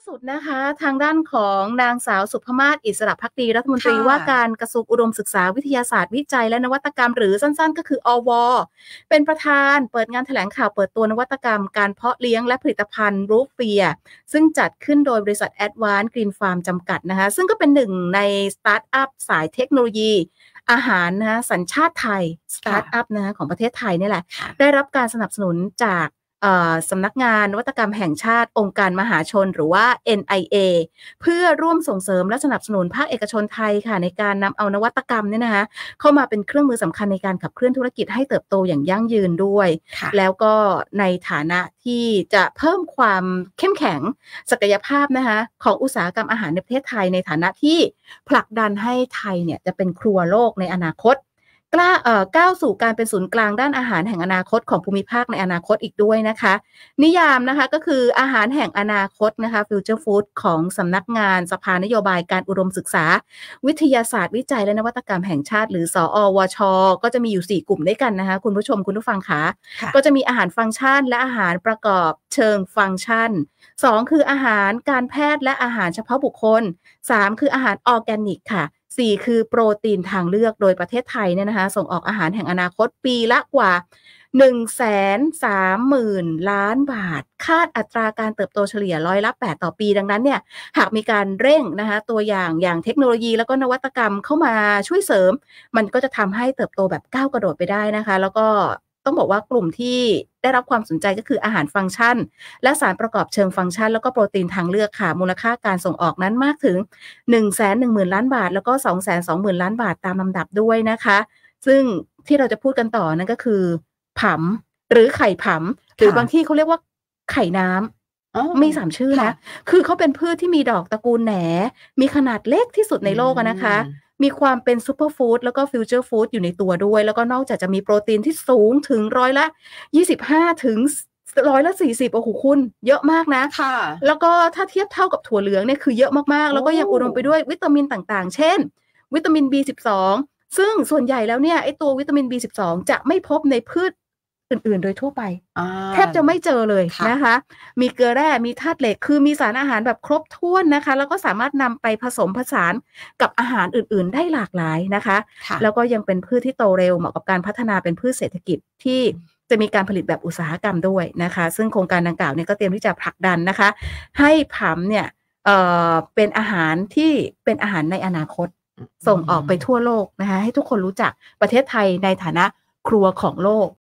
สุดนะคะทางด้านของนางสาวสุภมาศอิสระพักดีรัฐมนตรีว่าการกระทรวงอุดมศึกษาวิทยาศาสตร์วิจัยและนวัตกรรม หรือสั้นๆ ก็คือ อว เป็นประธานเปิดงานแถลงข่าวเปิดตัวนวัตกรรม การเพาะเลี้ยงและผลิตภัณฑ์ รูปเปีย ซึ่งจัดขึ้นโดยบริษัทแอดวานกรีนฟาร์มจำกัดนะคะซึ่งก็เป็นหนึ่งในสตาร์ทอัพสายเทคโนโลยี อาหารนะะสัญชาติไทยสตาร์ทอัพนะะของประเทศไทยนี่แหละได้รับการสนับสนุนจากสำนักงานวัตกรรมแห่งชาติองค์การมหาชน หรือว่า NIA เพื่อร่วมส่งเสริมและสนับสนุนภาคเอกชนไทยค่ะในการนำเอานวัตกรรมเนี่ยนะคะเข้ามาเป็นเครื่องมือสำคัญในการขับเคลื่อนธุรกิจให้เติบโตอย่างยั่งยืนด้วย แล้วก็ในฐานะที่จะเพิ่มความเข้มแข็งศักยภาพนะคะของอุตสาหกรรมอาหารในประเทศไทย ในฐานะที่ผลักดันให้ไทยเนี่ยจะเป็นครัวโลกในอนาคตกล้าเอ่อก้าวสู่การเป็นศูนย์กลางด้านอาหารแห่งอนาคตของภูมิภาคในอนาคตอีกด้วยนะคะ นิยามนะคะก็คืออาหารแห่งอนาคตนะคะฟิวเจอร์ฟู้ดของสำนักงานสภานโยบายการอุดมศึกษา วิทยาศาสตร์วิจัยและนวัตกรรมแห่งชาติ หรือสอวช ก็จะมีอยู่ 4 กลุ่มด้วยกันนะคะ คุณผู้ชมคุณผู้ฟังคะ ก็จะมีอาหารฟังก์ชัน และอาหารประกอบเชิงฟังก์ชัน 2 คืออาหารการแพทย์ และอาหารเฉพาะบุคคล 3 คืออาหารออร์แกนิกค่ะ4 คือโปรตีนทางเลือกโดยประเทศไทยเนี่ยนะคะส่งออกอาหารแห่งอนาคตปีละกว่า 1 3 0 0 0 0 ล้านบาท คาดอัตราการเติบโตเฉลี่ยร้อยละ8 ต่อปีดังนั้นเนี่ยหากมีการเร่งนะคะตัวอย่างอย่างเทคโนโลยีแล้วก็นวัตกรรมเข้ามาช่วยเสริม มันก็จะทำให้เติบโตแบบก้าวกระโดดไปได้นะคะ แล้วก็ต้องบอกว่ากลุ่มที่ได้รับความสนใจก็คืออาหารฟังก์ชัน และสารประกอบเชิงฟังก์ชันแล้วก็โปรตีนทางเลือกค่ะ มูลค่าการส่งออกนั้นมากถึง1 1 0 0 0 0 ล้านบาทแล้วก็ 2 2 0 0 0ล้านบาทตามลำดับด้วยนะคะ ซึ่งที่เราจะพูดกันต่อนั่นก็คือผัมหรือไข่ผัมหรือบางที่เขาเรียกว่าไข่น้ำมีสามชื่อนะคือเขาเป็นพืชที่มีดอกตระกูลแหน มีขนาดเล็กที่สุดในโลกนะคะมีความเป็นซูเปอร์ฟู้ดแล้วก็ฟิวเจอร์ฟู้ดอยู่ในตัวด้วย แล้วก็นอกจากจะมีโปรตีนที่สูงถึงร้อยละยี่สิบห้าถึงร้อยละสี่สิบโอ้โหคุณ เยอะมากนะ ค่ะ แล้วก็ถ้าเทียบเท่ากับถั่วเหลืองเนี่ยคือเยอะมาก ๆ แล้วก็ยังอุดมไปด้วยวิตามินต่าง ๆ เช่นวิตามิน B12 ซึ่งส่วนใหญ่แล้วเนี่ย ไอตัววิตามิน B12 จะไม่พบในพืชอื่นๆ โดยทั่วไปแทบจะไม่เจอเลยนะคะ มีเกลือแร่มีธาตุเหล็ก คือมีสารอาหารแบบครบถ้วนนะคะ แล้วก็สามารถนำไปผสมผสานกับอาหารอื่นๆได้หลากหลายนะคะ แล้วก็ยังเป็นพืชที่โตเร็วเหมาะกับการพัฒนาเป็นพืชเศรษฐกิจที่จะมีการผลิตแบบอุตสาหกรรมด้วยนะคะ ซึ่งโครงการดังกล่าวเนี่ย ก็เตรียมที่จะผลักดันนะคะ ให้ผำเนี่ยเเป็นอาหารที่เป็นอาหารในอนาคตส่งออกไปทั่วโลกนะคะให้ทุกคนรู้จักประเทศไทยในฐานะครัวของโลก